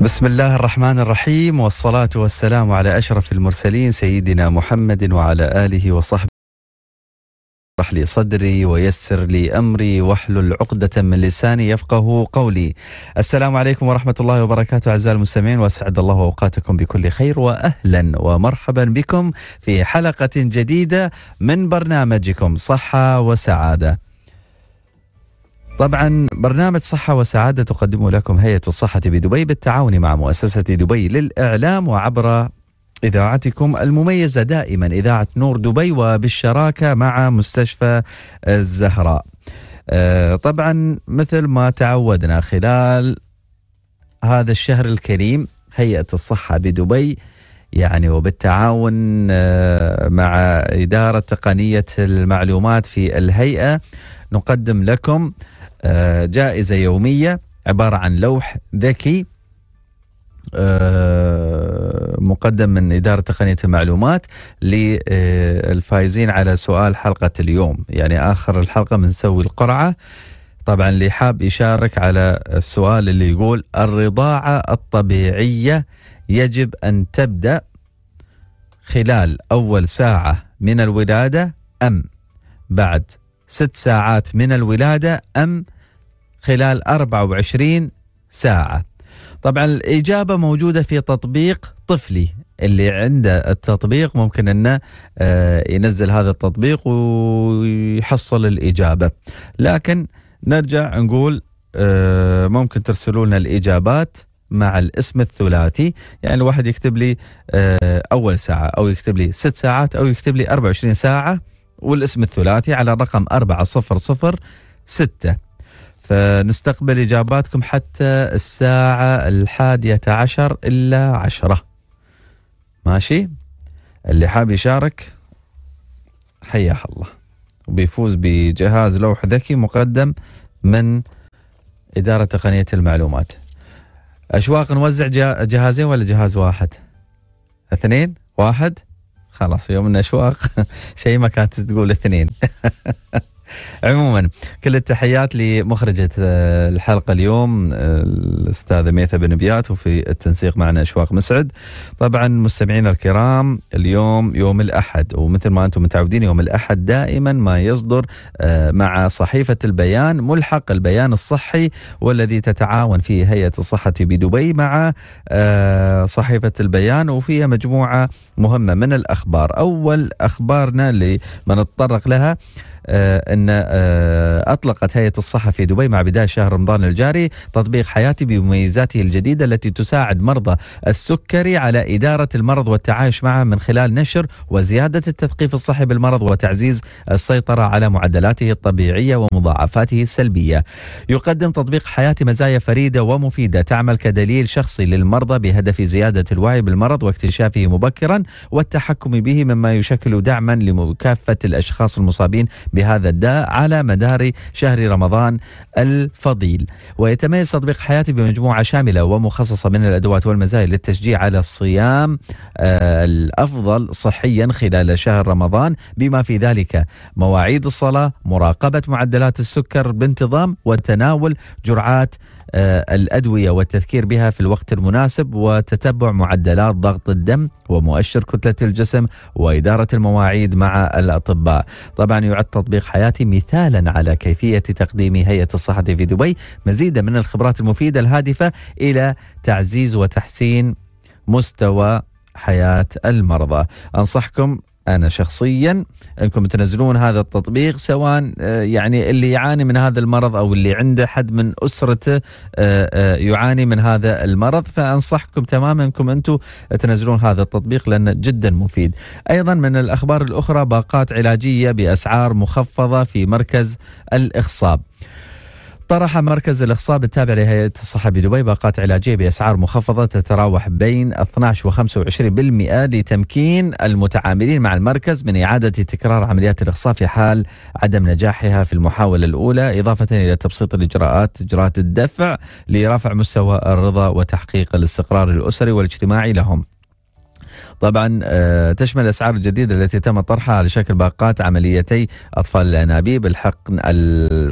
بسم الله الرحمن الرحيم والصلاة والسلام على أشرف المرسلين سيدنا محمد وعلى آله وصحبه اشرح لي صدري ويسر لي امري واحلل عقدة من لساني يفقه قولي. السلام عليكم ورحمة الله وبركاته اعزائي المستمعين واسعد الله اوقاتكم بكل خير واهلا ومرحبا بكم في حلقة جديدة من برنامجكم صحة وسعادة. طبعا برنامج صحة وسعادة تقدمه لكم هيئة الصحة بدبي بالتعاون مع مؤسسة دبي للإعلام وعبر إذاعتكم المميزة دائما إذاعة نور دبي وبالشراكة مع مستشفى الزهراء آه، طبعا مثل ما تعودنا خلال هذا الشهر الكريم هيئة الصحة بدبي يعني وبالتعاون آه، مع إدارة تقنية المعلومات في الهيئة نقدم لكم آه، جائزة يومية عبارة عن لوح ذكي آه، مقدم من إدارة تقنية المعلومات للفائزين على سؤال حلقة اليوم يعني آخر الحلقة بنسوي القرعة طبعا اللي حاب يشارك على السؤال اللي يقول الرضاعة الطبيعية يجب أن تبدأ خلال أول ساعة من الولادة أم بعد ست ساعات من الولادة أم خلال 24 ساعة طبعا الإجابة موجودة في تطبيق طفلي اللي عنده التطبيق ممكن انه آه، ينزل هذا التطبيق ويحصل الاجابه لكن نرجع نقول آه، ممكن ترسلوا لنا الاجابات مع الاسم الثلاثي يعني الواحد يكتب لي آه، اول ساعه او يكتب لي ست ساعات او يكتب لي 24 ساعه والاسم الثلاثي على الرقم 4006 فنستقبل إجاباتكم حتى الساعة الحادية عشر إلا عشرة ماشي اللي حاب يشارك حياه الله وبيفوز بجهاز لوح ذكي مقدم من إدارة تقنية المعلومات أشواق نوزع جهازين ولا جهاز واحد اثنين واحد خلاص يوم النشواق ما كانت تقول اثنين عموما كل التحيات لمخرجة آه، الحلقة اليوم آه، الأستاذة ميثا بن بيات وفي التنسيق معنا أشواق مسعد طبعا مستمعينا الكرام اليوم يوم الأحد ومثل ما أنتم متعودين يوم الأحد دائما ما يصدر آه، مع صحيفة البيان ملحق البيان الصحي والذي تتعاون فيه هيئة الصحة بدبي مع صحيفة البيان وفيها مجموعة مهمة من الأخبار أول أخبارنا اللي بنتطرق لها آه، أن آه، أطلقت هيئة الصحة في دبي مع بداية شهر رمضان الجاري تطبيق حياتي بمميزاته الجديدة التي تساعد مرضى السكري على إدارة المرض والتعايش معه من خلال نشر وزيادة التثقيف الصحي بالمرض وتعزيز السيطرة على معدلاته الطبيعية ومضاعفاته السلبية يقدم تطبيق حياتي مزايا فريدة ومفيدة تعمل كدليل شخصي للمرضى بهدف زيادة الوعي بالمرض واكتشافه مبكرا والتحكم به مما يشكل دعما لمكافة الأشخاص المصابين بهذا الداء على مدار شهر رمضان الفضيل ويتميز تطبيق حياتي بمجموعة شاملة ومخصصة من الأدوات والمزايا للتشجيع على الصيام آه، الأفضل صحيا خلال شهر رمضان بما في ذلك مواعيد الصلاة مراقبة معدلات السكر بانتظام وتناول جرعات آه، الأدوية والتذكير بها في الوقت المناسب وتتبع معدلات ضغط الدم ومؤشر كتلة الجسم وإدارة المواعيد مع الأطباء طبعا يعد تطبيق حياتي مثالا على كيفية تقديم هيئة الصحة في دبي مزيدا من الخبرات المفيدة الهادفة إلى تعزيز وتحسين مستوى حياة المرضى أنصحكم انا شخصيا انكم تنزلون هذا التطبيق سواء آه، يعني اللي يعاني من هذا المرض او اللي عنده حد من اسرته آه، آه، يعاني من هذا المرض فانصحكم تماما انكم انتم تنزلون هذا التطبيق لانه جدا مفيد. ايضا من الاخبار الاخرى باقات علاجيه باسعار مخفضه في مركز الاخصاب. طرح مركز الإخصاء التابع لهيئة الصحة بدبي باقات علاجية بأسعار مخفضة تتراوح بين 12 و25% لتمكين المتعاملين مع المركز من إعادة تكرار عمليات الإخصاء في حال عدم نجاحها في المحاولة الأولى إضافة إلى تبسيط الإجراءات إجراءات الدفع لرفع مستوى الرضا وتحقيق الاستقرار الأسري والاجتماعي لهم طبعا آه، تشمل الاسعار الجديده التي تم طرحها على شكل باقات عمليتي اطفال الانابيب الحقن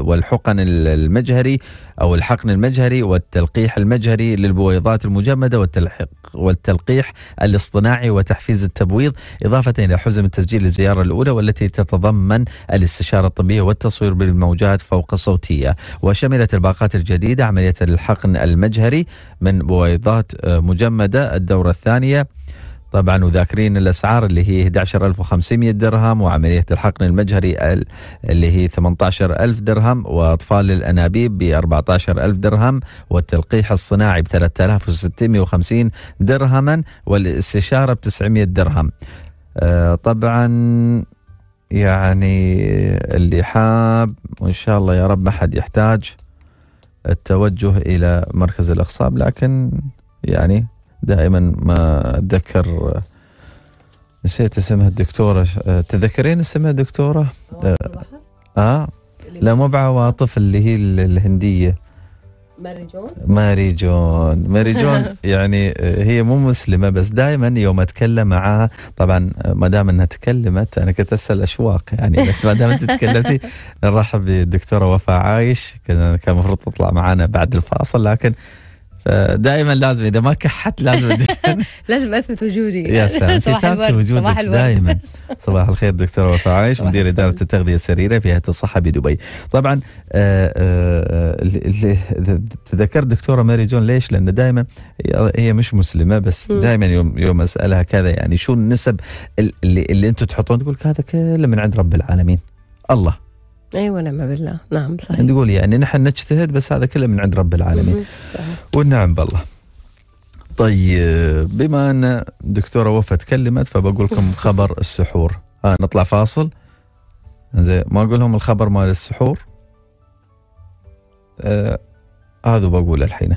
والحقن المجهري او الحقن المجهري والتلقيح المجهري للبويضات المجمده والتلحق والتلقيح الاصطناعي وتحفيز التبويض اضافه الى حزم التسجيل للزياره الاولى والتي تتضمن الاستشاره الطبيه والتصوير بالموجات فوق الصوتيه وشملت الباقات الجديده عمليه الحقن المجهري من بويضات آه، مجمده الدوره الثانيه طبعا وذاكرين الاسعار اللي هي 11500 درهم وعمليه الحقن المجهري اللي هي 18000 درهم واطفال الانابيب ب 14000 درهم والتلقيح الصناعي ب 3650 درهما والاستشاره ب 900 درهم. آه، طبعا يعني اللي حاب وان شاء الله يا رب ما حد يحتاج التوجه الى مركز الاخصاب لكن يعني دائما ما اتذكر نسيت اسمها الدكتوره آه، تذكرين اسمها دكتوره؟ اه, آه؟ لا مو بعواطف اللي هي الهنديه ماري جون ماري جون ماري جون يعني آه، هي مو مسلمة بس دائما يوم أتكلم معاها طبعا ما دام أنها تكلمت أنا كنت أسأل أشواق يعني بس ما دام أنت تكلمتي نرحب بالدكتورة وفاء عايش كان المفروض تطلع معنا بعد الفاصل لكن فدائما لازم اذا ما كحت لازم لازم اثبت وجودي يا سلام صباح الورد صباح دائما صباح الخير دكتوره وفاء عايش مدير اداره التغذيه السريره في هيئه الصحه بدبي طبعا آه، آه، تذكرت دكتوره ماري جون ليش لان دائما هي مش مسلمه بس دائما يوم يوم اسالها كذا يعني شو النسب اللي, اللي انتم تحطون تقول هذا كله من عند رب العالمين الله اي ونعم بالله نعم صحيح تقول يعني نحن نجتهد بس هذا كله من عند رب العالمين والنعم بالله طيب بما ان دكتوره وفاء تكلمت فبقول لكم خبر السحور ها نطلع فاصل زين ما اقول لهم الخبر مال السحور آه هذا بقوله الحين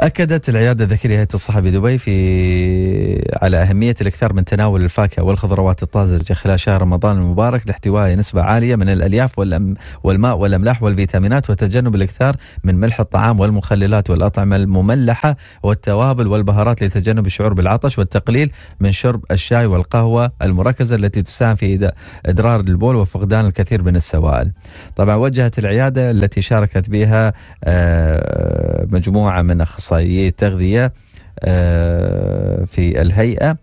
أكدت العيادة الذكية لهيئة الصحة بدبي في على أهمية الأكثر من تناول الفاكهة والخضروات الطازجة خلال شهر رمضان المبارك لاحتواء نسبة عالية من الألياف والأم والماء والأملاح والفيتامينات وتجنب الأكثار من ملح الطعام والمخللات والأطعمة المملحة والتوابل والبهارات لتجنب الشعور بالعطش والتقليل من شرب الشاي والقهوة المركزة التي تساهم في إدرار البول وفقدان الكثير من السوائل طبعا وجهت العيادة التي شاركت بها آه، مجموعة من أخصائيين اخصائيي التغذيه آه، في الهيئه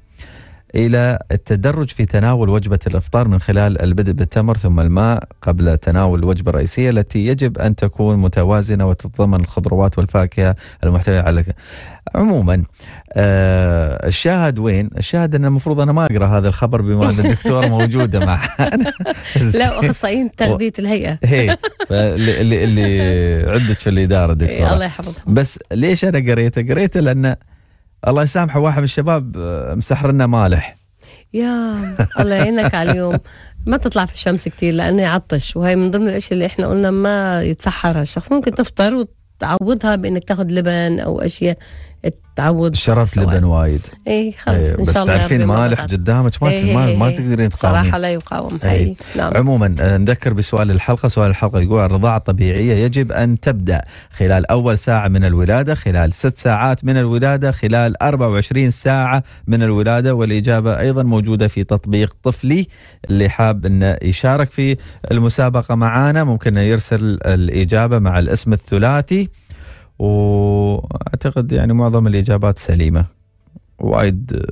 إلى التدرج في تناول وجبة الإفطار من خلال البدء بالتمر ثم الماء قبل تناول الوجبة الرئيسية التي يجب أن تكون متوازنة وتتضمن الخضروات والفاكهة المحتوية على عموما آه الشاهد وين؟ الشاهد ان المفروض انا ما اقرا هذا الخبر بما ان الدكتوره موجوده معنا لا اخصائيين تغذيه الهيئه هي اللي اللي عدت في الاداره دكتوره الله يحفظك بس ليش انا قريته؟ قريته لان الله يسامحه واحد من الشباب آه، مسحر لنا مالح يا الله يعينك على اليوم ما تطلع في الشمس كتير لانه يعطش وهي من ضمن الاشياء اللي احنا قلنا ما يتسحرها الشخص ممكن تفطر وتعوضها بانك تاخذ لبن او اشياء تعود شرف لبن وايد اي إيه، خلص شاء الله بس تعرفين مالح قدامك إيه، ما ايه ما, ما إيه. تقدرين تقاومين صراحه لا يقاوم ايه ايه نعم. عموما آه، نذكر بسؤال الحلقه سؤال الحلقه يقول الرضاعه الطبيعيه يجب ان تبدا خلال اول ساعه من الولاده خلال ست ساعات من الولاده خلال 24 ساعه من الولاده والاجابه ايضا موجوده في تطبيق طفلي اللي حاب انه يشارك في المسابقه معانا ممكن يرسل الاجابه مع الاسم الثلاثي واعتقد يعني معظم الاجابات سليمه وايد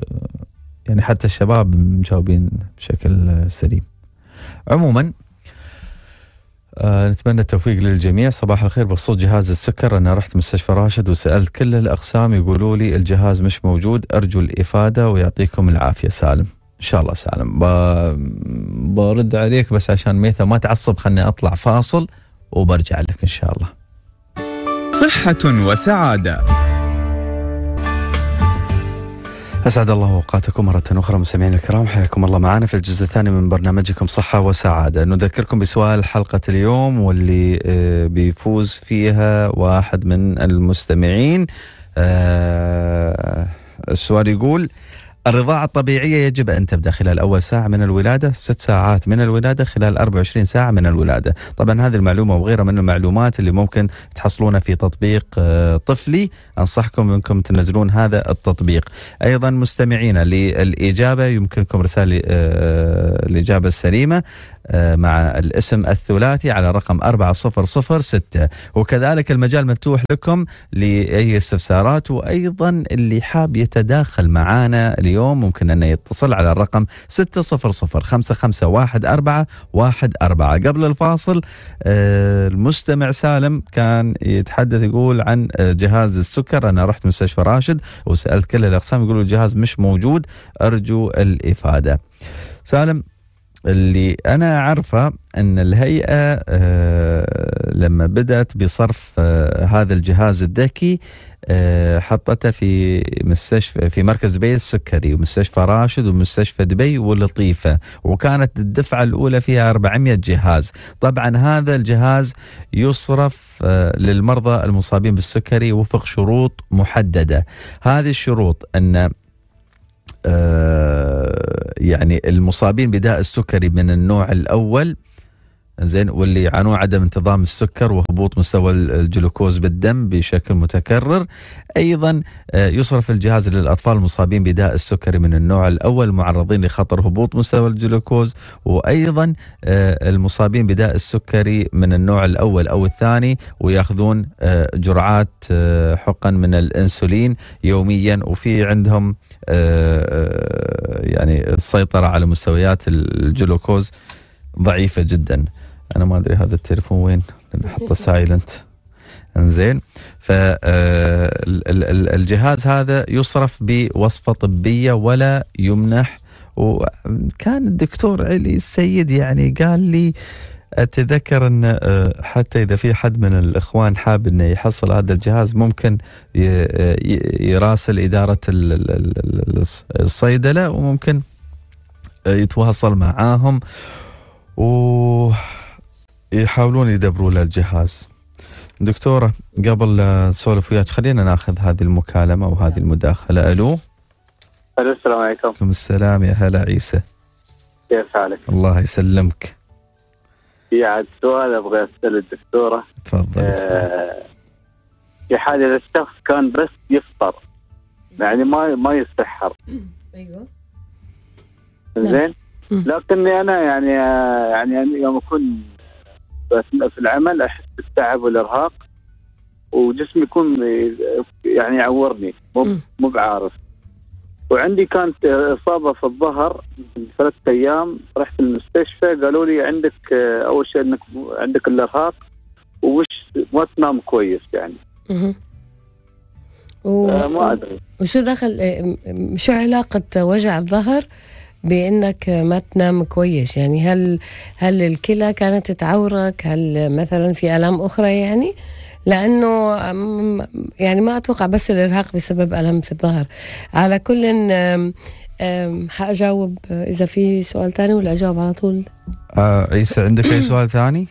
يعني حتى الشباب مجاوبين بشكل سليم عموما آه نتمنى التوفيق للجميع صباح الخير بخصوص جهاز السكر انا رحت مستشفى راشد وسالت كل الاقسام يقولوا لي الجهاز مش موجود ارجو الافاده ويعطيكم العافيه سالم ان شاء الله سالم برد عليك بس عشان ميثا ما تعصب خلني اطلع فاصل وبرجع لك ان شاء الله صحة وسعادة أسعد الله أوقاتكم مرة أخرى مستمعينا الكرام حياكم الله معنا في الجزء الثاني من برنامجكم صحة وسعادة نذكركم بسؤال حلقة اليوم واللي آه، بيفوز فيها واحد من المستمعين آه، السؤال يقول الرضاعة الطبيعية يجب أن تبدأ خلال أول ساعة من الولادة ست ساعات من الولادة خلال 24 ساعة من الولادة طبعا هذه المعلومة وغيرها من المعلومات اللي ممكن تحصلونها في تطبيق آه، طفلي أنصحكم أنكم تنزلون هذا التطبيق أيضا مستمعينا للإجابة يمكنكم رسالة آه، الإجابة السليمة آه، مع الاسم الثلاثي على رقم 4006 وكذلك المجال مفتوح لكم لأي استفسارات وأيضا اللي حاب يتداخل معانا اليوم ممكن أنه يتصل على الرقم 600551414 قبل الفاصل آه، المستمع سالم كان يتحدث يقول عن آه، جهاز السكر أنا رحت مستشفى راشد وسألت كل الأقسام يقولوا الجهاز مش موجود أرجو الإفادة سالم اللي أنا اعرفه أن الهيئة آه، لما بدأت بصرف آه، هذا الجهاز الذكي آه، حطته في مستشفى في مركز بي السكري ومستشفى راشد ومستشفى دبي واللطيفة وكانت الدفعة الأولى فيها 400 جهاز طبعا هذا الجهاز يصرف للمرضى المصابين بالسكري وفق شروط محددة هذه الشروط أن آه، يعني المصابين بداء السكري من النوع الاول زين واللي يعانون عدم انتظام السكر وهبوط مستوى الجلوكوز بالدم بشكل متكرر ايضا آه، يصرف الجهاز للاطفال المصابين بداء السكري من النوع الاول معرضين لخطر هبوط مستوى الجلوكوز وايضا آه، المصابين بداء السكري من النوع الاول او الثاني وياخذون آه، جرعات حقن من الانسولين يوميا وفي عندهم يعني السيطره على مستويات الجلوكوز ضعيفه جدا انا ما ادري هذا التليفون وين لان سايلنت انزين فالجهاز آه، هذا يصرف بوصفه طبيه ولا يمنح وكان الدكتور علي السيد يعني قال لي اتذكر ان آه، حتى اذا في حد من الاخوان حاب انه يحصل هذا الجهاز ممكن آه، يراسل اداره الصيدله وممكن يتواصل معاهم و يحاولون يدبروا له الجهاز دكتورة قبل نسولف وياك خلينا ناخذ هذه المكالمة وهذه نعم. المداخلة ألو ألو السلام عليكم عليكم السلام يا هلا عيسى كيف حالك؟ الله يسلمك في عاد سؤال أبغى أسأل الدكتورة تفضل آه في حال إذا الشخص كان بس يفطر يعني ما ما يستحر ايوه زين نعم. لكني انا يعني آه، يعني يوم اكون في العمل احس بالتعب والارهاق وجسمي يكون يعني يعورني مو مو بعارف وعندي كانت اصابه في الظهر من ثلاث ايام رحت المستشفى قالوا لي عندك اول شيء انك عندك الارهاق وش ما تنام كويس يعني آه، و... ما ادري وشو دخل آه، شو علاقه وجع الظهر بانك ما تنام كويس يعني هل هل الكلى كانت تعورك هل مثلا في الام اخرى يعني لانه يعني ما اتوقع بس الارهاق بسبب الم في الظهر على كل حاجاوب اذا في سؤال ثاني ولا اجاوب على طول آه عيسى عندك اي سؤال ثاني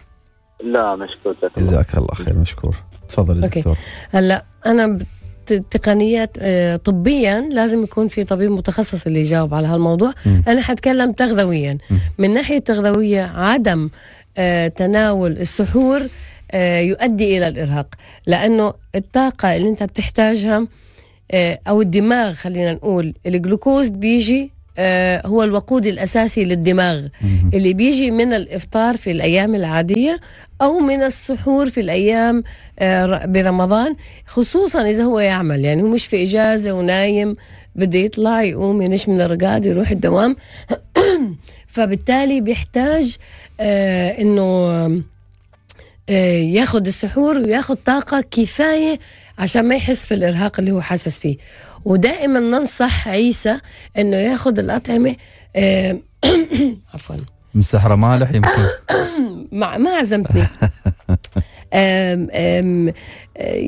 لا مشكور جزاك الله خير مشكور تفضل يا دكتور هلا انا تقنيات آه، طبيا لازم يكون في طبيب متخصص اللي يجاوب على هالموضوع مم. انا حتكلم تغذويا مم. من ناحيه تغذويه عدم آه، تناول السحور آه، يؤدي الى الارهاق لانه الطاقه اللي انت بتحتاجها او الدماغ خلينا نقول الجلوكوز بيجي آه، هو الوقود الأساسي للدماغ اللي بيجي من الإفطار في الأيام العادية أو من السحور في الأيام آه، برمضان خصوصا إذا هو يعمل يعني هو مش في إجازة ونايم بده يطلع يقوم ينش من الرقاد يروح الدوام فبالتالي بيحتاج آه، إنه ياخد السحور وياخد طاقة كفاية عشان ما يحس في الإرهاق اللي هو حاسس فيه ودائما ننصح عيسى انه ياخذ الاطعمه آه، عفوا مسحره مالح يمكن مع ما عزمتني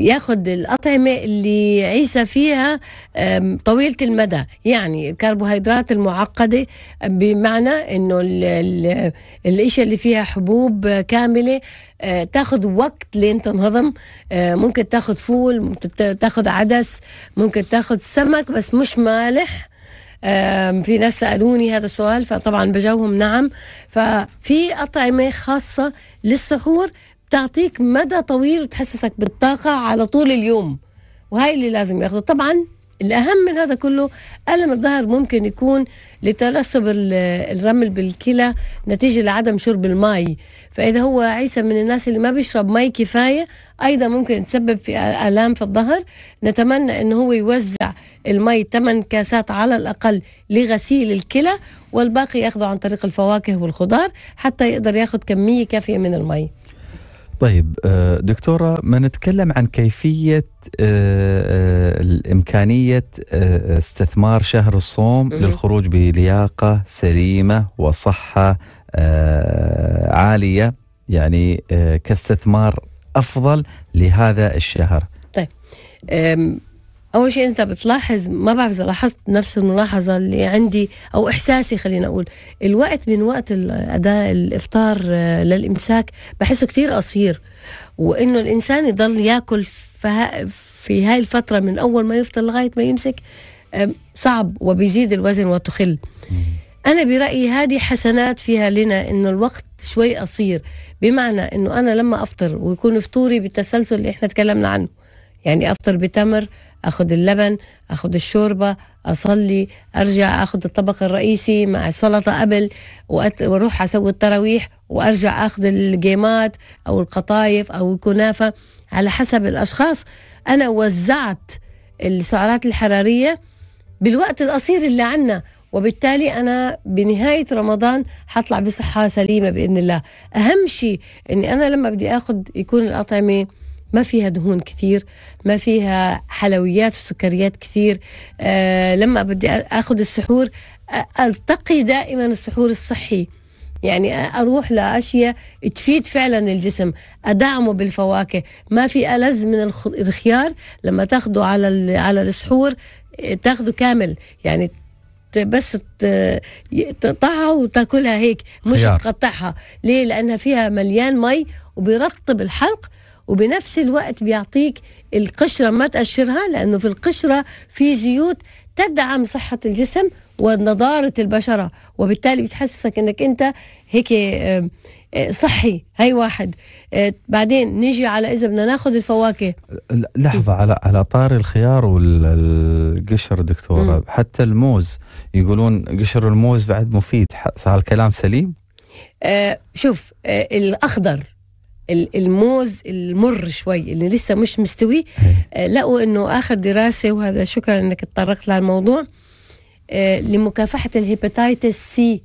ياخذ الأطعمة اللي عيسى فيها طويلة المدى يعني الكربوهيدرات المعقدة بمعنى أنه الاشياء اللي فيها حبوب كاملة أه، تاخذ وقت لين تنهضم أه، ممكن تاخذ فول ممكن تاخذ عدس ممكن تاخذ سمك بس مش مالح أه، في ناس سألوني هذا السؤال فطبعا بجاوبهم نعم ففي أطعمة خاصة للسحور بتعطيك مدى طويل وتحسسك بالطاقة على طول اليوم وهي اللي لازم ياخده طبعا الأهم من هذا كله ألم الظهر ممكن يكون لترسب الرمل بالكلى نتيجة لعدم شرب الماء فإذا هو عيسى من الناس اللي ما بيشرب ماء كفاية أيضا ممكن تسبب في آلام في الظهر نتمنى أنه هو يوزع الماء 8 كاسات على الأقل لغسيل الكلى والباقي يأخذه عن طريق الفواكه والخضار حتى يقدر يأخذ كمية كافية من الماء طيب آه، دكتورة ما نتكلم عن كيفية آه، آه، إمكانية استثمار شهر الصوم للخروج بلياقة سليمة وصحة عالية يعني كاستثمار أفضل لهذا الشهر طيب اول شيء انت بتلاحظ ما بعرف اذا لاحظت نفس الملاحظه اللي عندي او احساسي خلينا اقول الوقت من وقت اداء الافطار آه، للامساك بحسه كتير قصير وانه الانسان يضل ياكل في هاي الفتره من اول ما يفطر لغايه ما يمسك صعب وبيزيد الوزن وتخل أنا برأيي هذه حسنات فيها لنا إنه الوقت شوي قصير بمعنى إنه أنا لما أفطر ويكون فطوري بالتسلسل اللي إحنا تكلمنا عنه يعني افطر بتمر اخذ اللبن اخذ الشوربه اصلي ارجع اخذ الطبق الرئيسي مع السلطه قبل وأت... واروح اسوي التراويح وارجع اخذ الجيمات او القطايف او الكنافه على حسب الاشخاص انا وزعت السعرات الحراريه بالوقت القصير اللي عندنا وبالتالي انا بنهايه رمضان حطلع بصحه سليمه باذن الله اهم شيء اني انا لما بدي اخذ يكون الاطعمه ما فيها دهون كثير ما فيها حلويات وسكريات كثير آه لما بدي اخذ السحور التقي دائما السحور الصحي يعني اروح لاشياء تفيد فعلا الجسم ادعمه بالفواكه ما في الذ من الخيار لما تاخده على على السحور تاخده كامل يعني بس تقطعها وتاكلها هيك مش تقطعها ليه لانها فيها مليان مي وبيرطب الحلق وبنفس الوقت بيعطيك القشرة ما تقشرها لأنه في القشرة في زيوت تدعم صحة الجسم ونضارة البشرة وبالتالي بتحسسك أنك أنت هيك آه، صحي هاي واحد آه، بعدين نيجي على إذا بدنا ناخذ الفواكه لحظة على على طار الخيار والقشر دكتورة م. حتى الموز يقولون قشر الموز بعد مفيد صار الكلام سليم آه شوف آه الأخضر الموز المر شوي اللي لسه مش مستوي إيه. آه، لقوا انه اخر دراسه وهذا شكرا انك تطرقت الموضوع آه، لمكافحه الهيباتيتس سي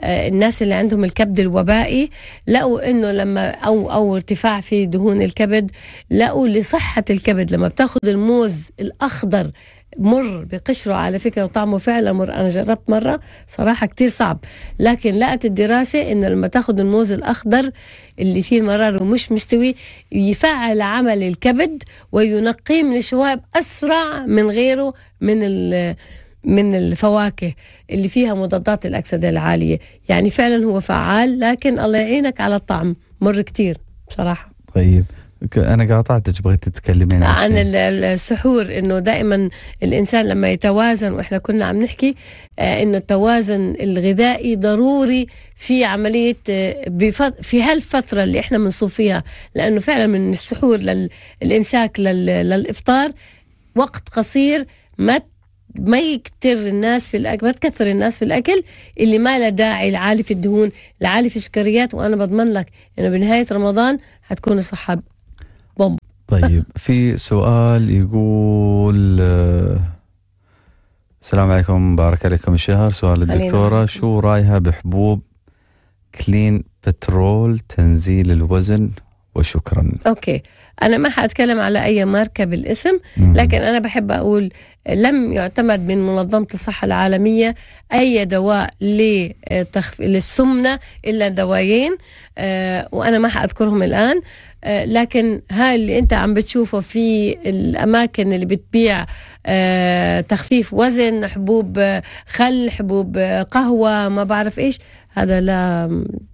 آه، الناس اللي عندهم الكبد الوبائي لقوا انه لما او او ارتفاع في دهون الكبد لقوا لصحه الكبد لما بتاخذ الموز الاخضر مر بقشره على فكره وطعمه فعلا مر انا جربت مره صراحه كتير صعب لكن لقت الدراسه انه لما تاخذ الموز الاخضر اللي فيه مرار ومش مستوي يفعل عمل الكبد وينقيه من الشوائب اسرع من غيره من من الفواكه اللي فيها مضادات الأكسدة العالية يعني فعلا هو فعال لكن الله يعينك على الطعم مر كتير بصراحة طيب انا قاطعتك بغيت تتكلمين عن السحور انه دائما الانسان لما يتوازن واحنا كنا عم نحكي آه، انه التوازن الغذائي ضروري في عمليه آه، في هالفتره اللي احنا بنصوم فيها لانه فعلا من السحور للامساك للافطار وقت قصير ما ما يكتر الناس في الاكل ما تكثر الناس في الاكل اللي ما له داعي العالي في الدهون العالي في السكريات وانا بضمن لك انه بنهايه رمضان حتكون الصحه بوم طيب في سؤال يقول السلام عليكم بارك عليكم الشهر سؤال الدكتورة شو رايها بحبوب كلين بترول تنزيل الوزن وشكرا اوكي انا ما حاتكلم على اي ماركه بالاسم لكن انا بحب اقول لم يعتمد من منظمة الصحة العالمية أي دواء لتخف... للسمنة إلا دوايين آه، وأنا ما حأذكرهم الآن آه، لكن هاي اللي انت عم بتشوفه في الاماكن اللي بتبيع آه، تخفيف وزن حبوب خل حبوب قهوه ما بعرف ايش هذا لا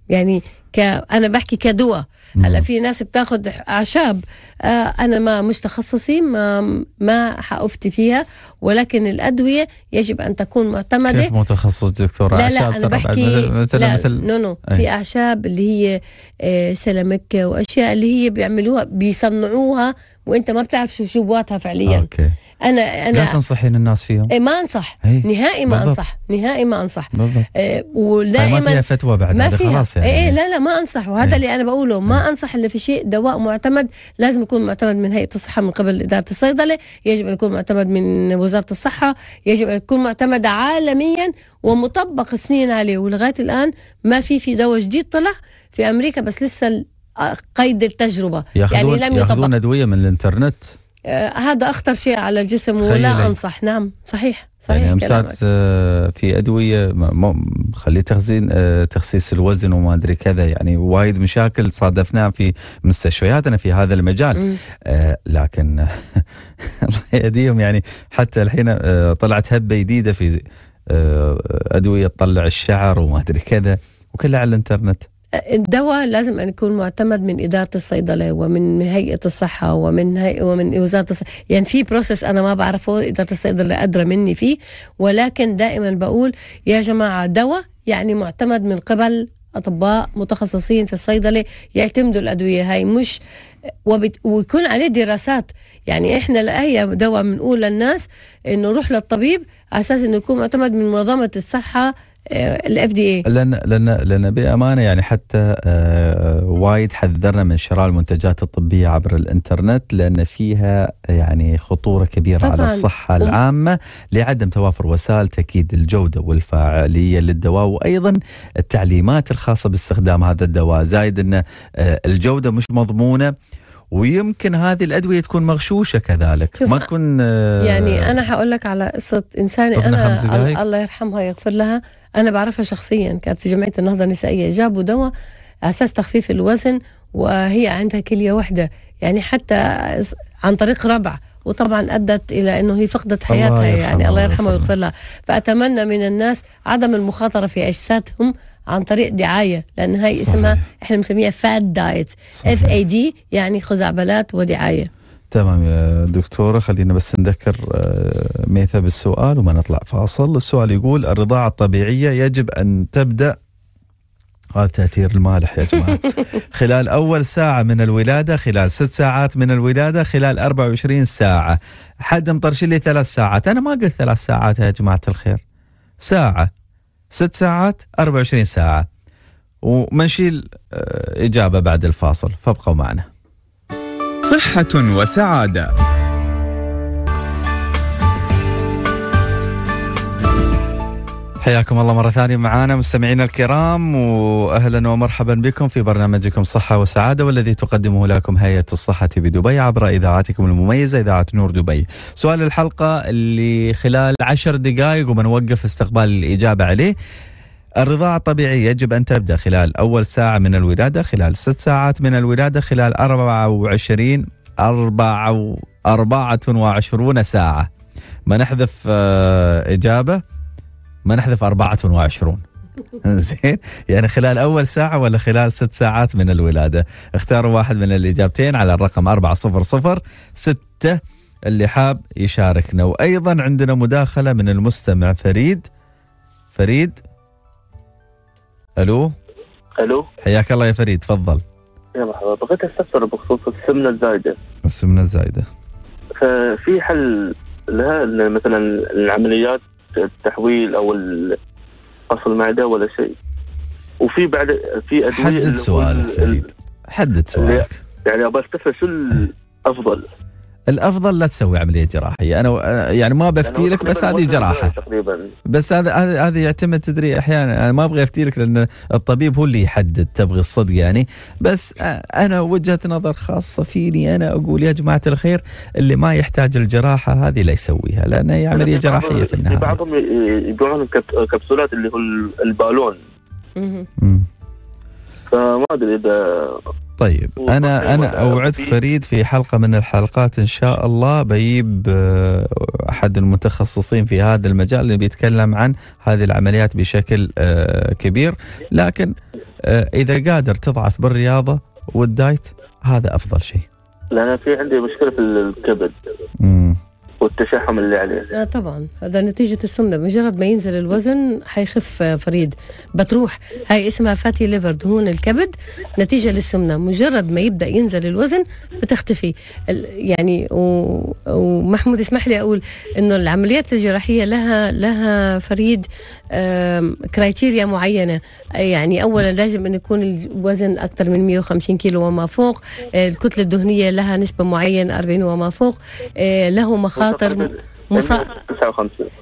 يعني ك... انا بحكي كدواء هلا في ناس بتاخذ اعشاب آه، انا ما مش تخصصي ما ما حافتي فيها ولكن الادويه يجب ان تكون معتمده كيف متخصص دكتوره لا لا انا بحكي مثل لا مثل نو نو في إيه. اعشاب اللي هي آه، سلامك واشياء اللي هي بيعملوها بيصنعوها وانت ما بتعرف شو جواتها فعليا أوكي. انا انا لا تنصحين الناس فيهم إيه، ما انصح إيه، نهائي ما بالضبط. انصح نهائي ما انصح بالضبط. آه، ودائما ما فيها فتوى بعد ما فيها. خلاص يعني إيه لا لا ما انصح وهذا إيه. اللي انا بقوله ما انصح الا في شيء دواء معتمد لازم يكون معتمد من هيئه الصحه من قبل اداره الصيدله يجب ان يكون معتمد من وزاره الصحه يجب ان يكون معتمد عالميا ومطبق سنين عليه ولغايه الان ما في في دواء جديد طلع في امريكا بس لسه قيد التجربه يعني لم يطبق ياخذون ادويه من الانترنت آه هذا اخطر شيء على الجسم ولا انصح نعم صحيح يعني صحيح يعني امسات آه، في ادويه خلي تخزين آه، تخسيس الوزن وما ادري كذا يعني وايد مشاكل صادفناها في مستشفياتنا في هذا المجال آه لكن الله يهديهم يعني حتى الحين آه طلعت هبه جديده في آه ادويه تطلع الشعر وما ادري كذا وكلها على الانترنت الدواء لازم أن يكون معتمد من إدارة الصيدلة ومن هيئة الصحة ومن هي ومن وزارة الصحة يعني في بروسس أنا ما بعرفه إدارة الصيدلة أدرى مني فيه ولكن دائما بقول يا جماعة دواء يعني معتمد من قبل اطباء متخصصين في الصيدله يعتمدوا الادويه هاي مش وبت... ويكون عليه دراسات يعني احنا لاي دواء بنقول للناس انه روح للطبيب على اساس انه يكون معتمد من منظمه الصحه الاف دي اي لان لان لان بامانه يعني حتى آه، وايد حذرنا من شراء المنتجات الطبيه عبر الانترنت لان فيها يعني خطوره كبيره طبعاً. على الصحه العامه لعدم توافر وسائل تاكيد الجوده والفعاليه للدواء وايضا التعليمات الخاصه باستخدام هذا الدواء زائد ان آه، الجوده مش مضمونه ويمكن هذه الادويه تكون مغشوشه كذلك ما تكون آه، يعني انا حقول لك على قصه انسانه انا الله يرحمها يغفر لها انا بعرفها شخصيا كانت في جمعيه النهضه النسائيه جابوا دواء على اساس تخفيف الوزن وهي عندها كليه واحده يعني حتى عن طريق ربع وطبعا أدت إلى أنه هي فقدت حياتها يعني، الله يعني الله يرحمها ويغفر لها فأتمنى من الناس عدم المخاطرة في أجسادهم عن طريق دعايه لان هاي صحيح. اسمها احنا بنسميها فات دايت اف اي دي يعني خزعبلات ودعايه تمام يا دكتوره خلينا بس نذكر آه، ميثا بالسؤال وما نطلع فاصل السؤال يقول الرضاعه الطبيعيه يجب ان تبدا هذا تأثير المالح يا جماعة خلال أول ساعة من الولادة خلال ست ساعات من الولادة خلال 24 ساعة حد مطرش لي ثلاث ساعات أنا ما قلت ثلاث ساعات يا جماعة الخير ساعة ست ساعات 24 ساعة ومنشيل آه، إجابة بعد الفاصل فابقوا معنا صحة وسعادة حياكم الله مرة ثانية معانا مستمعينا الكرام وأهلا ومرحبا بكم في برنامجكم صحة وسعادة والذي تقدمه لكم هيئة الصحة بدبي عبر إذاعتكم المميزة إذاعة نور دبي سؤال الحلقة اللي خلال عشر دقائق وبنوقف استقبال الإجابة عليه الرضاعة الطبيعية يجب أن تبدأ خلال أول ساعة من الولادة خلال ست ساعات من الولادة خلال 24 24 ساعة بنحذف آه، إجابة ما نحذف 24 زين يعني خلال اول ساعه ولا خلال ست ساعات من الولاده اختاروا واحد من الاجابتين على الرقم 4006 اللي حاب يشاركنا وايضا عندنا مداخله من المستمع فريد فريد الو الو حياك الله يا فريد تفضل يا مرحبا بغيت استفسر بخصوص السمنه الزايده السمنه الزايده ففي حل لها مثلا العمليات التحويل او قص المعده ولا شيء وفي بعد في ادويه حدد سؤالك فريد حدد سؤالك يعني ابغى استفسر شو الافضل إيه. الافضل لا تسوي عمليه جراحيه انا يعني ما بفتي لك بس هذه جراحه تقريبا بس هذا هذا يعتمد تدري احيانا انا ما ابغى افتي لك لان الطبيب هو اللي يحدد تبغي الصدق يعني بس انا وجهه نظر خاصه فيني انا اقول يا جماعه الخير اللي ما يحتاج الجراحه هذه لا يسويها لان هي عمليه جراحيه في النهايه بعضهم يبيعون الكبسولات اللي هو البالون فما ادري اذا طيب انا انا اوعدك فريد في حلقه من الحلقات ان شاء الله بيب آه، احد المتخصصين في هذا المجال اللي بيتكلم عن هذه العمليات بشكل آه، كبير لكن آه، اذا قادر تضعف بالرياضه والدايت هذا افضل شيء. لان في عندي مشكله في الكبد. امم والتشحم اللي عليه آه طبعا هذا نتيجة السمنة مجرد ما ينزل الوزن حيخف آه، فريد بتروح هاي اسمها فاتي ليفر دهون الكبد نتيجة للسمنة مجرد ما يبدأ ينزل الوزن بتختفي يعني و... ومحمود اسمح لي أقول إنه العمليات الجراحية لها لها فريد كرايتيريا معينة يعني أولا لازم أن يكون الوزن أكثر من 150 كيلو وما فوق آه، الكتلة الدهنية لها نسبة معينة 40 وما فوق آه، له مخاطر خاطر مصا...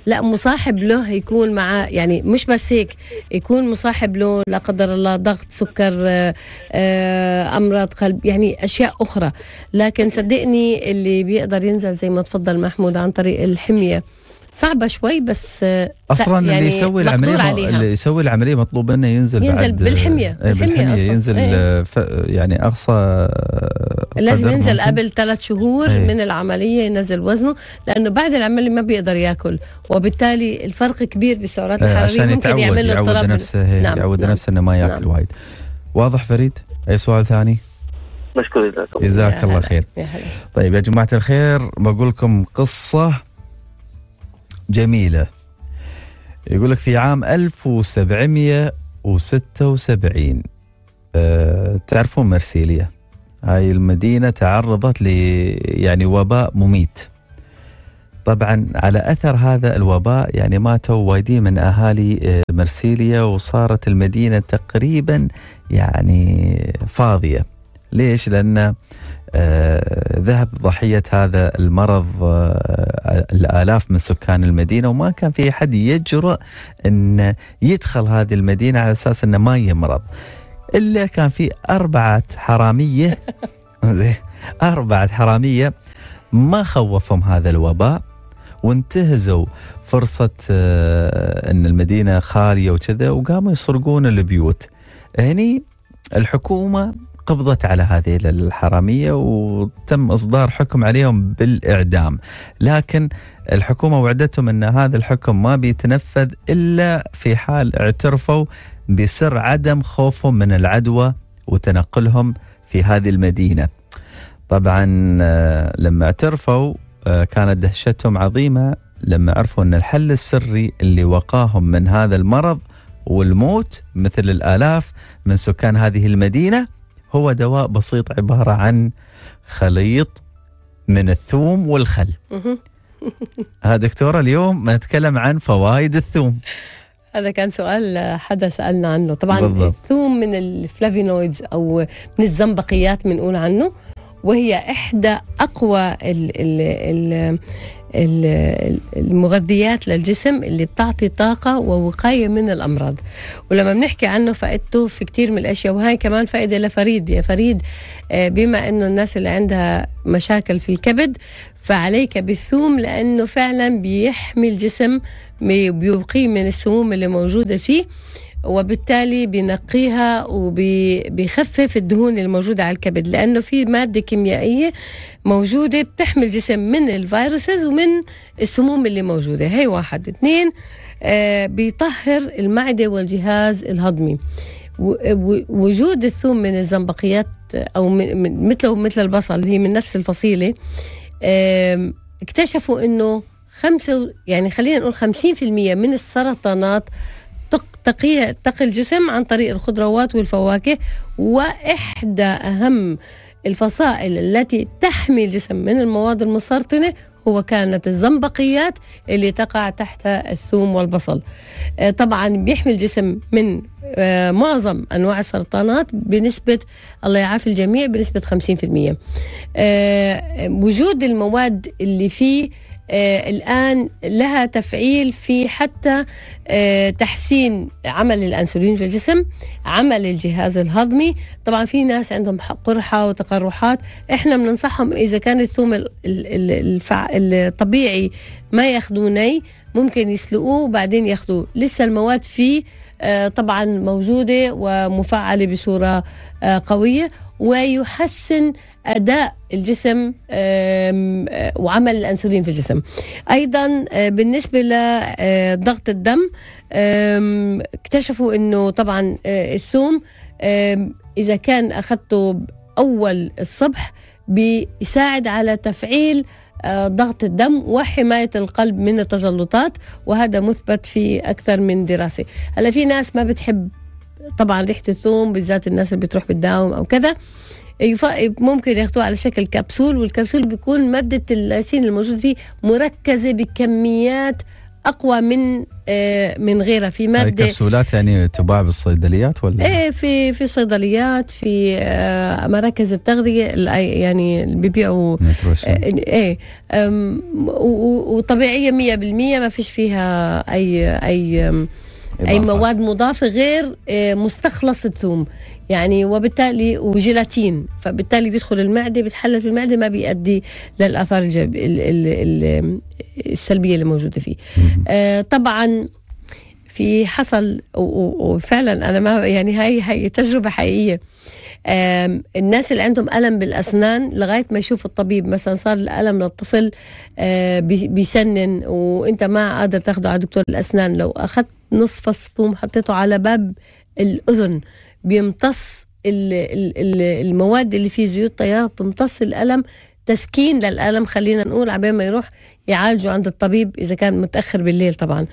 لا مصاحب له يكون معاه يعني مش بس هيك يكون مصاحب له لا قدر الله ضغط سكر آه، آه، امراض قلب يعني اشياء اخرى لكن صدقني اللي بيقدر ينزل زي ما تفضل محمود عن طريق الحميه صعبه شوي بس آه، اصلا يعني اللي يسوي العمليه عليها. اللي يسوي العمليه مطلوب منه ينزل ينزل بعد آه، بالحميه إيه، بالحميه, بالحمية أصلاً. ينزل ايه. آه، ف يعني اقصى لازم ينزل ممكن. قبل ثلاث شهور ايه. من العمليه ينزل وزنه لانه بعد العمليه ما بيقدر ياكل وبالتالي الفرق كبير بالسعرات إيه، الحراريه ممكن يتعود يعمل له اضطراب نفسه إيه، نعم. يعود نعم. نفسه انه ما ياكل نعم. وايد واضح فريد اي سؤال ثاني؟ مشكور جزاك الله خير يا طيب يا جماعه الخير بقول لكم قصه جميلة يقول لك في عام 1776 أه تعرفون مرسيليا هاي المدينة تعرضت ل يعني وباء مميت طبعا على اثر هذا الوباء يعني ماتوا وايدين من اهالي آه، مرسيليا وصارت المدينه تقريبا يعني فاضيه ليش لان ذهب ضحية هذا المرض آه، الآلاف من سكان المدينة وما كان في حد يجرؤ أن يدخل هذه المدينة على أساس أنه ما يمرض إلا كان في أربعة حرامية أربعة حرامية ما خوفهم هذا الوباء وانتهزوا فرصة آه، أن المدينة خالية وكذا وقاموا يسرقون البيوت هني الحكومة قبضت على هذه الحراميه وتم اصدار حكم عليهم بالاعدام لكن الحكومه وعدتهم ان هذا الحكم ما بيتنفذ الا في حال اعترفوا بسر عدم خوفهم من العدوى وتنقلهم في هذه المدينه طبعا آه، لما اعترفوا آه، كانت دهشتهم عظيمه لما عرفوا ان الحل السري اللي وقاهم من هذا المرض والموت مثل الالاف من سكان هذه المدينه هو دواء بسيط عبارة عن خليط من الثوم والخل ها دكتورة اليوم نتكلم عن فوائد الثوم هذا كان سؤال حدا سألنا عنه طبعا بالضبط. الثوم من الفلافينويدز أو من الزنبقيات بنقول عنه وهي إحدى أقوى ال ال ال المغذيات للجسم اللي بتعطي طاقة ووقاية من الأمراض ولما بنحكي عنه فائدته في كتير من الأشياء وهي كمان فائدة لفريد يا فريد آه، بما أنه الناس اللي عندها مشاكل في الكبد فعليك بالثوم لأنه فعلا بيحمي الجسم بيبقيه من السموم اللي موجودة فيه وبالتالي بنقيها وبيخفف الدهون الموجودة على الكبد لأنه في مادة كيميائية موجودة بتحمي الجسم من الفيروسز ومن السموم اللي موجودة هي واحد اثنين آه بيطهر المعدة والجهاز الهضمي وجود الثوم من الزنبقيات أو من مثله مثل البصل هي من نفس الفصيلة آه اكتشفوا أنه خمسة يعني خلينا نقول 50% من السرطانات تقي تقي الجسم عن طريق الخضروات والفواكه واحدى اهم الفصائل التي تحمي الجسم من المواد المسرطنه هو كانت الزنبقيات اللي تقع تحت الثوم والبصل آه، طبعا بيحمي الجسم من آه، معظم انواع السرطانات بنسبه الله يعافي الجميع بنسبه 50% آه، وجود المواد اللي فيه آه، الآن لها تفعيل في حتى آه، تحسين عمل الأنسولين في الجسم عمل الجهاز الهضمي طبعا في ناس عندهم قرحة وتقرحات احنا بننصحهم إذا كان الثوم الطبيعي ما ياخذوني ممكن يسلقوه وبعدين ياخذوه لسه المواد فيه آه، طبعا موجودة ومفعلة بصورة قوية ويحسن اداء الجسم آه، وعمل الانسولين في الجسم ايضا آه، بالنسبه لضغط آه، الدم اكتشفوا انه طبعا الثوم اذا كان اخذته اول الصبح بيساعد على تفعيل ضغط الدم وحماية القلب من التجلطات وهذا مثبت في أكثر من دراسة هلا في ناس ما بتحب طبعا ريحه الثوم بالذات الناس اللي بتروح بتداوم او كذا ممكن ياخذوه على شكل كبسول والكبسول بيكون ماده الليسين الموجود فيه مركزه بكميات اقوى من آه، من غيرها في ماده الكبسولات يعني تباع بالصيدليات ولا ايه في في صيدليات في آه، مراكز التغذيه يعني اللي بيبيعوا آه، ايه وطبيعيه 100% ما فيش فيها اي اي أي مواد مضافة غير آه، مستخلص الثوم يعني وبالتالي وجيلاتين فبالتالي بيدخل المعدة بتحلل في المعدة ما بيؤدي للآثار الجب... ال... ال... السلبية اللي موجودة فيه آه طبعا في حصل وفعلا أنا ما يعني هاي هاي تجربة حقيقية الناس اللي عندهم ألم بالأسنان لغاية ما يشوف الطبيب مثلا صار الألم للطفل آه، بيسنن وانت ما قادر تاخده على دكتور الأسنان لو أخذت نصف السطوم حطيته على باب الأذن بيمتص المواد اللي فيه زيوت طيارة بتمتص الألم تسكين للألم خلينا نقول عبين ما يروح يعالجه عند الطبيب إذا كان متأخر بالليل طبعا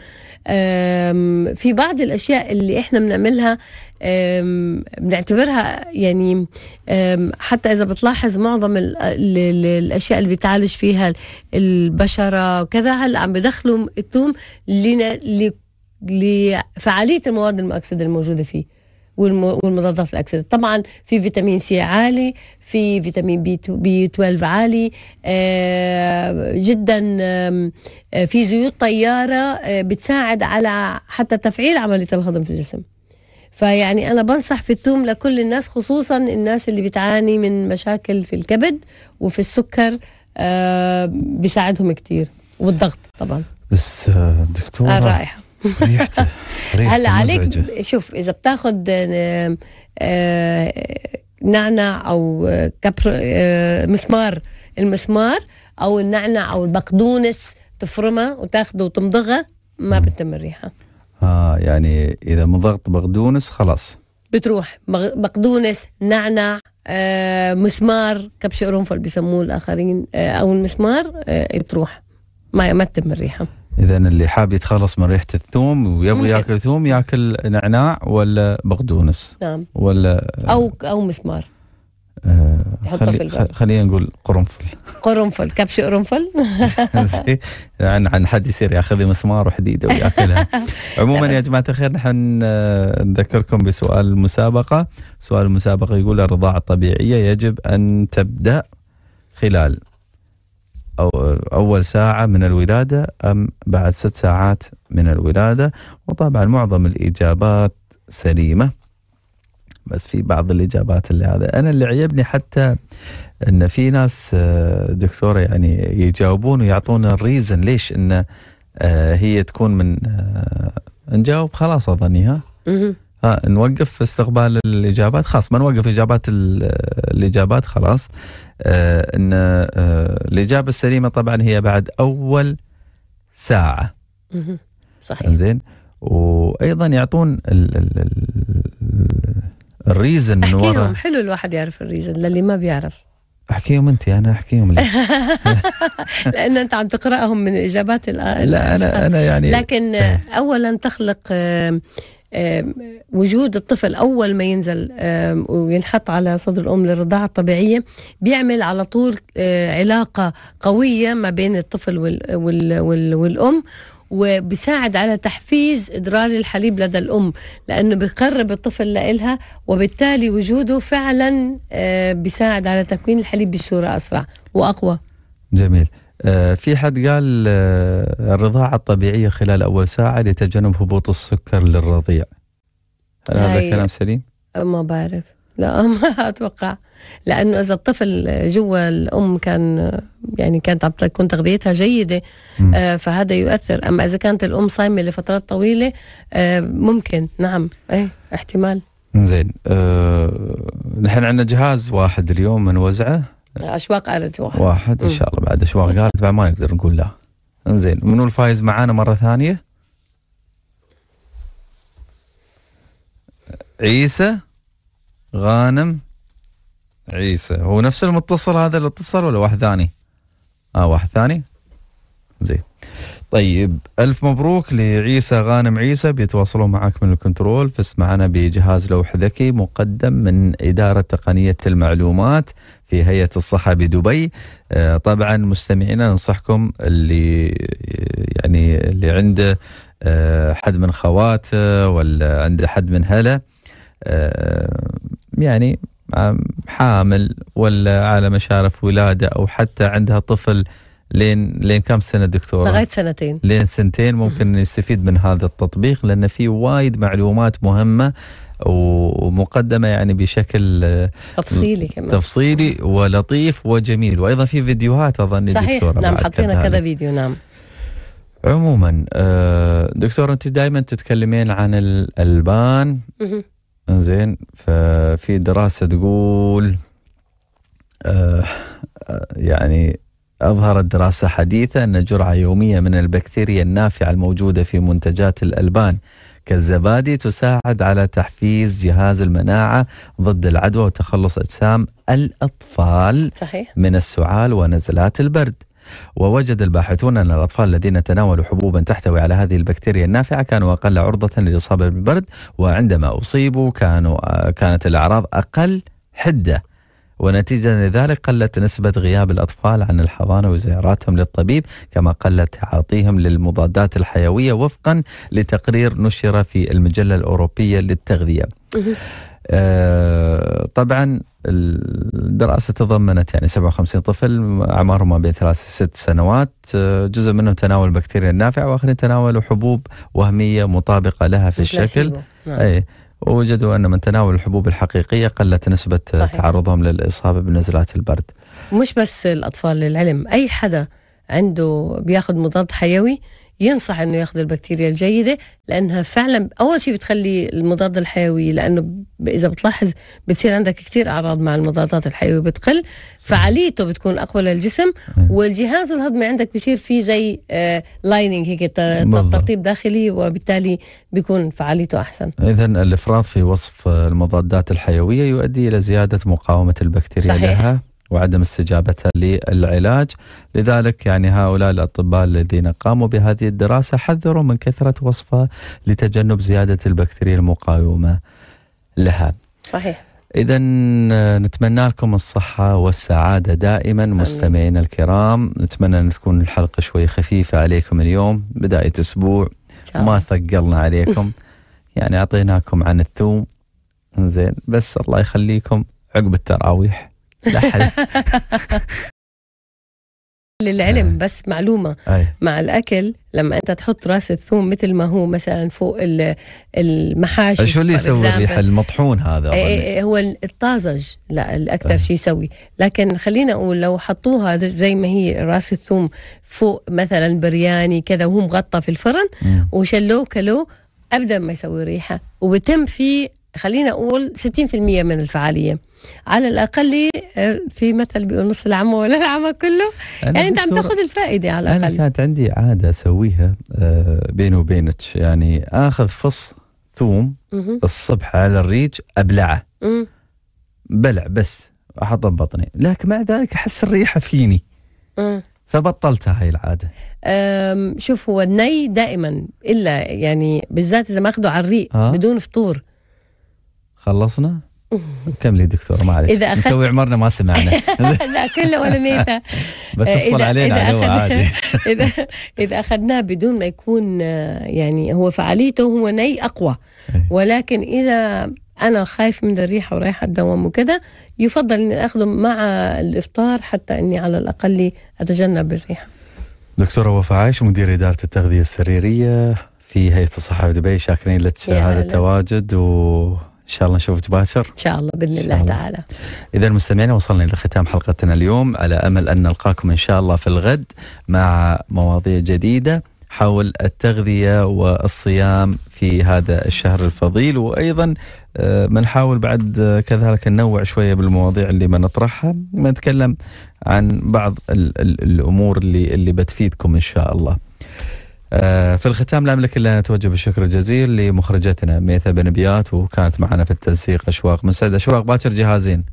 في بعض الاشياء اللي احنا بنعملها بنعتبرها يعني حتى اذا بتلاحظ معظم الاشياء اللي بتعالج فيها البشره وكذا هلا عم بدخلوا الثوم لفعاليه المواد المؤكسده الموجوده فيه والمضادات الاكسده طبعا في فيتامين سي عالي في فيتامين بي, بي 12 عالي آه، جدا آه، في زيوت طياره آه، بتساعد على حتى تفعيل عمليه الهضم في الجسم فيعني انا بنصح في الثوم لكل الناس خصوصا الناس اللي بتعاني من مشاكل في الكبد وفي السكر بيساعدهم كتير والضغط طبعا بس دكتوره الرائحه ريحته هلا عليك شوف اذا بتاخذ آه، آه، نعنع او كبر آه، مسمار المسمار او النعنع او البقدونس تفرمها وتاخده وتمضغها ما بتتم الريحه اه يعني اذا مضغت بقدونس خلاص بتروح بقدونس نعنع آه، مسمار كبش قرنفل بيسموه الاخرين آه، او المسمار آه، بتروح ما ما تتم الريحه اذا اللي حاب يتخلص من ريحه الثوم ويبغى ياكل ثوم ياكل نعناع ولا بقدونس نعم ولا او او مسمار آه خلي في خلينا نقول قرنفل قرنفل كبش قرنفل عن عن حد يصير ياخذ مسمار وحديده وياكلها عموما يا جماعه الخير نحن آه، نذكركم بسؤال المسابقه سؤال المسابقه يقول الرضاعه الطبيعيه يجب ان تبدا خلال أو أول ساعة من الولادة أم بعد ست ساعات من الولادة وطبعا معظم الإجابات سليمة بس في بعض الإجابات اللي هذا أنا اللي عجبني حتى أن في ناس آه، دكتورة يعني يجاوبون ويعطونا الريزن ليش أن آه، هي تكون من آه، نجاوب خلاص أظني ها ها نوقف استقبال الاجابات خلاص ما نوقف اجابات الاجابات خلاص آه، ان آه، الاجابه السليمه طبعا هي بعد اول ساعه صحيح زين وايضا يعطون الريزن احكيهم ورا حلو الواحد يعرف الريزن للي ما بيعرف احكيهم انت انا احكيهم ليش لان انت عم تقراهم من اجابات لا انا انا يعني لكن إيه. اولا تخلق آه، وجود الطفل أول ما ينزل وينحط على صدر الأم للرضاعة الطبيعية بيعمل على طول آه، علاقة قوية ما بين الطفل والأم وبساعد على تحفيز إدرار الحليب لدى الأم لأنه بقرب الطفل لإلها وبالتالي وجوده فعلا آه، بساعد على تكوين الحليب بصورة أسرع وأقوى جميل آه، في حد قال آه، الرضاعة الطبيعية خلال أول ساعة لتجنب هبوط السكر للرضيع هل هذا كلام سليم؟ ما بعرف لا ما أتوقع لأنه إذا الطفل جوا الأم كان يعني كانت عم تكون تغذيتها جيدة آه، فهذا يؤثر أما إذا كانت الأم صايمة لفترات طويلة ممكن نعم إيه احتمال زين أه نحن عندنا جهاز واحد اليوم بنوزعه اشواق قالت واحد واحد ان شاء الله بعد اشواق قالت بعد ما نقدر نقول لا انزين منو الفايز معانا مره ثانيه؟ عيسى غانم عيسى هو نفس المتصل هذا اللي اتصل ولا واحد ثاني؟ اه واحد ثاني؟ زين طيب ألف مبروك لعيسى غانم عيسى بيتواصلون معك من الكنترول فاسمعنا بجهاز لوح ذكي مقدم من إدارة تقنية المعلومات في هيئة الصحة بدبي آه، طبعا مستمعينا ننصحكم اللي يعني اللي عنده آه، حد من خواته ولا عنده حد من هلا آه، يعني حامل ولا على مشارف ولادة أو حتى عندها طفل لين لين كم سنه دكتور؟ لغايه سنتين لين سنتين ممكن نستفيد من هذا التطبيق لان في وايد معلومات مهمه ومقدمه يعني بشكل آه، تفصيلي كمان تفصيلي ولطيف وجميل وايضا في فيديوهات اظن صحيح نعم حطينا كذا فيديو نعم عموما آه، دكتور انت دائما تتكلمين عن الالبان زين ففي دراسه تقول آه، يعني أظهرت دراسة حديثة أن جرعة يومية من البكتيريا النافعة الموجودة في منتجات الألبان كالزبادي تساعد على تحفيز جهاز المناعة ضد العدوى وتخلص أجسام الأطفال صحيح. من السعال ونزلات البرد ووجد الباحثون أن الأطفال الذين تناولوا حبوبا تحتوي على هذه البكتيريا النافعة كانوا أقل عرضة للإصابة بالبرد وعندما أصيبوا كانوا آه، كانت الأعراض أقل حدة ونتيجة لذلك قلت نسبة غياب الأطفال عن الحضانة وزياراتهم للطبيب كما قلت تعاطيهم للمضادات الحيوية وفقا لتقرير نشر في المجلة الأوروبية للتغذية آه طبعا الدراسة تضمنت يعني 57 طفل أعمارهم ما بين ثلاث ست سنوات آه، جزء منهم تناول بكتيريا النافعة وآخرين تناولوا حبوب وهمية مطابقة لها في الشكل نعم. أي ووجدوا أن من تناول الحبوب الحقيقية قلت نسبة صحيح. تعرضهم للإصابة بنزلات البرد مش بس الأطفال للعلم أي حدا عنده بياخد مضاد حيوي ينصح انه ياخذ البكتيريا الجيده لانها فعلا اول شيء بتخلي المضاد الحيوي لانه اذا بتلاحظ بتصير عندك كثير اعراض مع المضادات الحيويه بتقل فعاليته بتكون اقوى للجسم إيه. والجهاز الهضمي عندك بصير فيه زي لايننج آه، هيك ترطيب داخلي وبالتالي بيكون فعاليته احسن اذا الافراط في وصف المضادات الحيويه يؤدي الى زياده مقاومه البكتيريا صحيح. لها وعدم استجابتها للعلاج لذلك يعني هؤلاء الأطباء الذين قاموا بهذه الدراسة حذروا من كثرة وصفها لتجنب زيادة البكتيريا المقاومة لها صحيح إذا آه، نتمنى لكم الصحة والسعادة دائما مستمعينا الكرام نتمنى أن تكون الحلقة شوي خفيفة عليكم اليوم بداية أسبوع ما ثقلنا عليكم يعني أعطيناكم عن الثوم زين بس الله يخليكم عقب التراويح للعلم آه. بس معلومة أي. مع الأكل لما أنت تحط راس الثوم مثل ما هو مثلا فوق المحاشي شو اللي يسوي الريحة المطحون هذا أي إيه، هو الطازج لا الأكثر آه. شيء يسوي لكن خلينا أقول لو حطوها زي ما هي راس الثوم فوق مثلا برياني كذا وهو مغطى في الفرن وشلوه كلوه أبدا ما يسوي ريحة وبتم فيه خلينا أقول 60% من الفعالية على الاقل آه، في مثل بيقول نص العمى ولا العمى كله يعني انت عم تاخذ الفائده على الاقل انا كانت عندي عاده اسويها آه، بيني وبينك يعني اخذ فص ثوم الصبح على الريج ابلعه بلع بس احطه ببطني لكن مع ذلك احس الريحه فيني فبطلتها هاي العاده شوف هو الني دائما الا يعني بالذات اذا ماخذه على الريق آه. بدون فطور خلصنا كملي دكتور معلش اذا اذا نسوي عمرنا ما سمعنا لا كله ولا نيته بتفصل علينا إذا أخذ... عادي اذا اذا اخذناه بدون ما يكون يعني هو فعاليته هو ني اقوى إيه. ولكن اذا انا خايف من الريحه ورايحه الدوام وكذا يفضل اني اخذه مع الافطار حتى اني على الاقل اتجنب الريحه دكتورة وفاء عايش مدير إدارة التغذية السريرية في هيئة الصحة في دبي شاكرين لك هذا التواجد و شاء الله نشوفك باكر ان شاء الله باذن الله, الله. تعالى اذا مستمعينا وصلنا الى ختام حلقتنا اليوم على امل ان نلقاكم ان شاء الله في الغد مع مواضيع جديده حول التغذيه والصيام في هذا الشهر الفضيل وايضا بنحاول آه، بعد آه، كذلك ننوع شويه بالمواضيع اللي بنطرحها بنتكلم عن بعض الامور اللي اللي بتفيدكم ان شاء الله آه، في الختام لا املك الا ان اتوجه بالشكر الجزيل لمخرجتنا ميثا بن بيات وكانت معنا في التنسيق اشواق من سعد اشواق باكر جهازين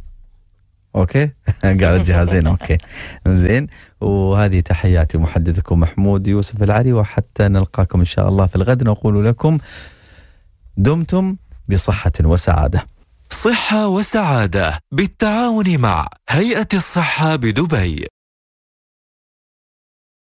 اوكي قاعد جهازين اوكي زين وهذه تحياتي محدثكم محمود يوسف العري وحتى نلقاكم ان شاء الله في الغد نقول لكم دمتم بصحه وسعاده صحه وسعاده بالتعاون مع هيئه الصحه بدبي